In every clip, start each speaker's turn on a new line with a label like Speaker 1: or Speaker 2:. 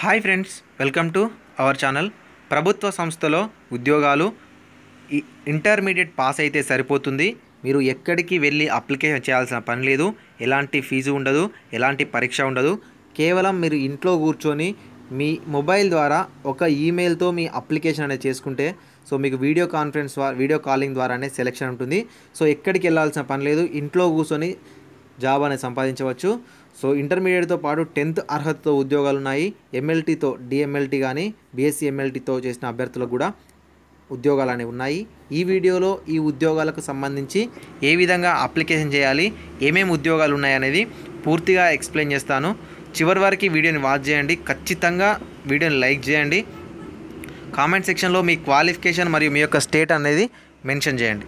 Speaker 1: hi friends welcome to our channel ప్రభుత్వ సంస్థలో ఉద్యోగాలు ఇంటర్మీడియట్ పాస్ అయితే సరిపోతుంది మీరు ఎక్కడికి వెళ్ళి అప్లికేషన్ చేయాల్సిన పని లేదు ఎలాంటి ఫీజు ఉండదు ఎలాంటి పరీక్ష ఉండదు కేవలం మీరు ఇంట్లో కూర్చొని మీ మొబైల్ ద్వారా ఒక ఈమెయిల్తో మీ అప్లికేషన్ అనేది చేసుకుంటే సో మీకు వీడియో కాన్ఫరెన్స్ వీడియో కాలింగ్ ద్వారానే సెలెక్షన్ ఉంటుంది సో ఎక్కడికి వెళ్ళాల్సిన పని లేదు ఇంట్లో కూర్చొని జాబ్ అనేది సంపాదించవచ్చు సో ఇంటర్మీడియట్తో పాటు టెన్త్ అర్హతతో ఉద్యోగాలు ఉన్నాయి ఎంఎల్టీతో డిఎంఎల్టీ కానీ బీఎస్సీ ఎంఎల్టీతో చేసిన అభ్యర్థులకు కూడా ఉద్యోగాలు అనేవి ఉన్నాయి ఈ వీడియోలో ఈ ఉద్యోగాలకు సంబంధించి ఏ విధంగా అప్లికేషన్ చేయాలి ఏమేమి ఉద్యోగాలు ఉన్నాయనేది పూర్తిగా ఎక్స్ప్లెయిన్ చేస్తాను చివరి వరకు వీడియోని వాచ్ చేయండి ఖచ్చితంగా వీడియోని లైక్ చేయండి కామెంట్ సెక్షన్లో మీ క్వాలిఫికేషన్ మరియు మీ యొక్క స్టేట్ అనేది మెన్షన్ చేయండి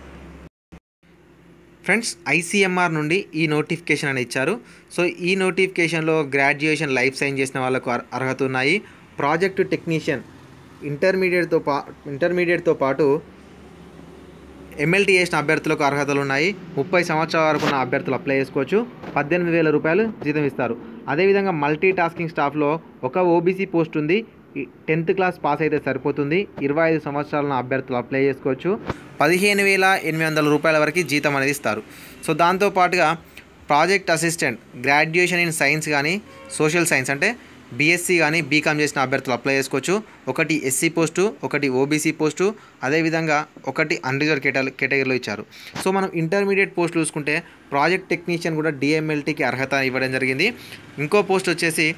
Speaker 1: ఫ్రెండ్స్ ఐసీఎంఆర్ నుండి ఈ నోటిఫికేషన్ అని ఇచ్చారు సో ఈ నోటిఫికేషన్లో గ్రాడ్యుయేషన్ లైఫ్ సైన్ చేసిన వాళ్ళకు అర్హత ఉన్నాయి ప్రాజెక్టు టెక్నీషియన్ ఇంటర్మీడియట్తో పా ఇంటర్మీడియట్తో పాటు ఎమ్మెల్టీ చేసిన అభ్యర్థులకు అర్హతలు ఉన్నాయి ముప్పై సంవత్సరాల వరకు ఉన్న అభ్యర్థులు అప్లై చేసుకోవచ్చు పద్దెనిమిది వేల రూపాయలు జీతం ఇస్తారు అదేవిధంగా మల్టీ టాస్కింగ్ స్టాఫ్లో ఒక ఓబీసీ పోస్ట్ ఉంది టెన్త్ క్లాస్ పాస్ అయితే సరిపోతుంది ఇరవై ఐదు సంవత్సరాలను అభ్యర్థులు అప్లై చేసుకోవచ్చు పదిహేను వేల ఎనిమిది వందల రూపాయల వరకు జీతం అనేది ఇస్తారు సో దాంతోపాటుగా project assistant graduation in science కానీ సోషల్ సైన్స్ అంటే బీఎస్సీ కానీ బీకామ్ చేసిన అభ్యర్థులు అప్లై చేసుకోవచ్చు ఒకటి ఎస్సీ పోస్టు ఒకటి ఓబీసీ పోస్టు అదేవిధంగా ఒకటి అన్రిజర్వ్ కేటల్ కేటగిరీలో ఇచ్చారు సో మనం ఇంటర్మీడియట్ పోస్ట్ చూసుకుంటే ప్రాజెక్ట్ టెక్నీషియన్ కూడా డిఎంఎల్టీకి అర్హత ఇవ్వడం జరిగింది ఇంకో పోస్ట్ వచ్చేసి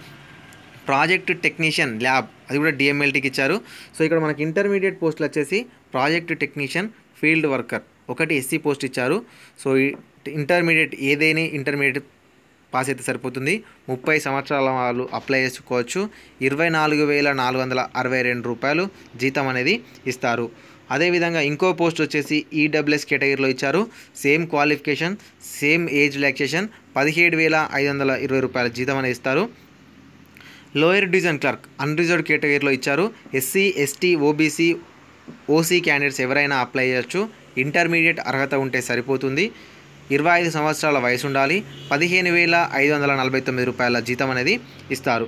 Speaker 1: ప్రాజెక్ట్ టెక్నీషియన్ ల్యాబ్ అది కూడా డిఎంఎల్టీకి ఇచ్చారు సో ఇక్కడ మనకి ఇంటర్మీడియట్ పోస్టులు వచ్చేసి ప్రాజెక్ట్ టెక్నీషియన్ ఫీల్డ్ వర్కర్ ఒకటి ఎస్సీ పోస్ట్ ఇచ్చారు సో ఇంటర్మీడియట్ ఏదైనా ఇంటర్మీడియట్ పాస్ అయితే సరిపోతుంది ముప్పై సంవత్సరాల వాళ్ళు అప్లై చేసుకోవచ్చు ఇరవై నాలుగు వేల నాలుగు వందల అరవై రెండు రూపాయలు జీతం అనేది ఇస్తారు అదేవిధంగా ఇంకో పోస్ట్ వచ్చేసి ఈడబ్ల్యూఎస్ e కేటగిరీలో ఇచ్చారు same qualification same age relaxation పదిహేడు వేల ఐదు వందల ఇరవై రూపాయల జీతం అనేది ఇస్తారు లోయర్ డివిజన్ క్లర్క్ అన్రిజర్వ్డ్ కేటగిరీలో ఇచ్చారు SC ST OBC OC candidates ఎవరైనా అప్లై చేయొచ్చు ఇంటర్మీడియట్ అర్హత ఉంటే సరిపోతుంది ఇరవై ఐదు సంవత్సరాల వయసు ఉండాలి పదిహేను వేల ఐదు వందల నలభై తొమ్మిది రూపాయల జీతం అనేది ఇస్తారు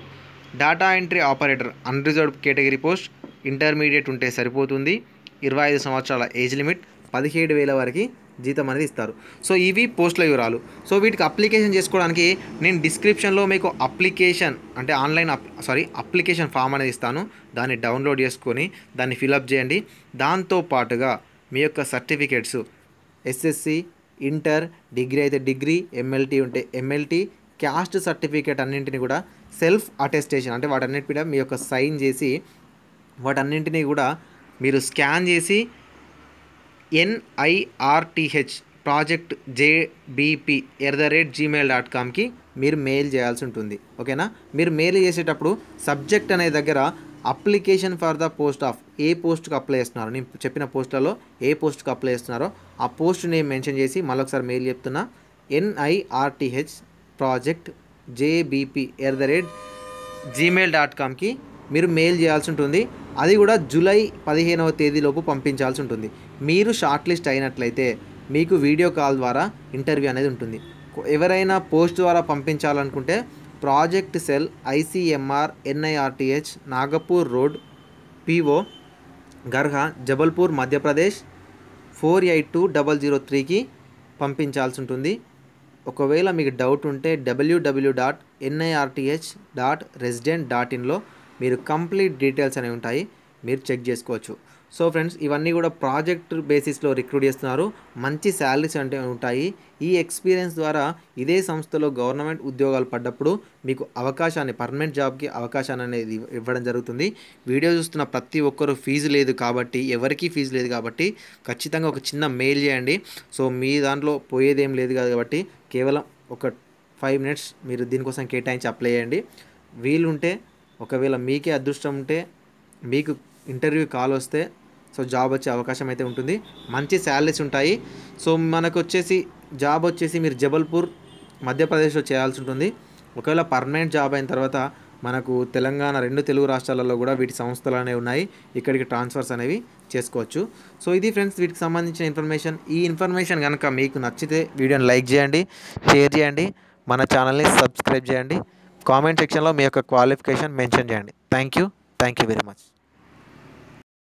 Speaker 1: data entry operator unreserved category post intermediate ఉంటే సరిపోతుంది ఇరవై ఐదు సంవత్సరాల ఏజ్ లిమిట్ పదిహేడు వేల వరకు జీతం అనేది ఇస్తారు సో ఇవి పోస్టుల వివరాలు సో వీటికి అప్లికేషన్ చేసుకోవడానికి నేను డిస్క్రిప్షన్లో మీకు అప్లికేషన్ అంటే ఆన్లైన్ సారీ అప్లికేషన్ ఫామ్ అనేది ఇస్తాను దాన్ని డౌన్లోడ్ చేసుకొని దాన్ని ఫిలప్ చేయండి దాంతో పాటుగా మీ యొక్క సర్టిఫికేట్స్ ఎస్ఎస్సి ఇంటర్ డిగ్రీ అయితే డిగ్రీ ఎంఎల్టీ ఉంటే ఎంఎల్టీ క్యాస్ట్ సర్టిఫికేట్ అన్నింటిని కూడా సెల్ఫ్ అటెస్టేషన్ అంటే వాటన్నిటి మీద మీ యొక్క సైన్ చేసి వాటన్నింటినీ కూడా మీరు స్కాన్ చేసి NIRTH project JBP at the rate gmail dot కామ్కి మీరు మెయిల్ చేయాల్సి ఉంటుంది ఓకేనా మీరు మెయిల్ చేసేటప్పుడు సబ్జెక్ట్ అనే దగ్గర application for the post of ఏ పోస్ట్కి అప్లై చేస్తున్నారో నేను చెప్పిన పోస్టులలో ఏ పోస్ట్కి అప్లై చేస్తున్నారో ఆ పోస్ట్ నేను మెన్షన్ చేసి మళ్ళొకసారి మెయిల్ చెప్తున్నా NIRTH project JBP at the rate gmail dot కామ్కి మీరు మెయిల్ చేయాల్సి ఉంటుంది అది కూడా జూలై పదిహేనవ తేదీలోపు పంపించాల్సి ఉంటుంది మీరు షార్ట్ లిస్ట్ అయినట్లయితే మీకు వీడియో కాల్ ద్వారా ఇంటర్వ్యూ అనేది ఉంటుంది ఎవరైనా పోస్ట్ ద్వారా పంపించాలనుకుంటే project cell ICMR NIRTH Nagpur road PO Garha Jabalpur Madhya Pradesh four eight two double zero త్రీకి పంపించాల్సి ఉంటుంది ఒకవేళ మీకు డౌట్ ఉంటే WW dot NIRTH dot resident dot ఇన్లో మీరు కంప్లీట్ డీటెయిల్స్ అనేవి ఉంటాయి మీరు చెక్ చేసుకోవచ్చు సో ఫ్రెండ్స్ ఇవన్నీ కూడా ప్రాజెక్ట్ బేసిస్లో రిక్రూట్ చేస్తున్నారు మంచి శాలరీస్ అంటే ఉంటాయి ఈ ఎక్స్పీరియన్స్ ద్వారా ఇదే సంస్థలో గవర్నమెంట్ ఉద్యోగాలు పడ్డప్పుడు మీకు అవకాశాన్ని పర్మనెంట్ జాబ్కి అవకాశాన్ని అనేది ఇవ్వడం జరుగుతుంది వీడియో చూస్తున్న ప్రతి ఒక్కరు ఫీజు లేదు కాబట్టి ఎవరికీ ఫీజు లేదు కాబట్టి ఖచ్చితంగా ఒక చిన్న మెయిల్ చేయండి సో మీ దాంట్లో పోయేదేం లేదు కాబట్టి కేవలం ఒక ఫైవ్ మినిట్స్ మీరు దీనికోసం కేటాయించి అప్లై చేయండి వీలుంటే ఒకవేళ మీకే అదృష్టం ఉంటే మీకు ఇంటర్వ్యూ కాల్ వస్తే సో జాబ్ వచ్చే అవకాశం అయితే ఉంటుంది మంచి శాలరీస్ ఉంటాయి సో మనకు వచ్చేసి జాబ్ వచ్చేసి మీరు జబల్పూర్ మధ్యప్రదేశ్లో చేయాల్సి ఉంటుంది ఒకవేళ పర్మనెంట్ జాబ్ అయిన తర్వాత మనకు తెలంగాణ రెండు తెలుగు రాష్ట్రాలలో కూడా వీటి సంస్థలు అనేవి ఉన్నాయి ఇక్కడికి ట్రాన్స్ఫర్స్ అనేవి చేసుకోవచ్చు సో ఇది ఫ్రెండ్స్ వీటికి సంబంధించిన ఇన్ఫర్మేషన్ ఈ ఇన్ఫర్మేషన్ కనుక మీకు నచ్చితే వీడియోని లైక్ చేయండి షేర్ చేయండి మన ఛానల్ని సబ్స్క్రైబ్ చేయండి కామెంట్ సెక్షన్లో మీ యొక్క క్వాలిఫికేషన్ మెన్షన్ చేయండి thank you thank you very much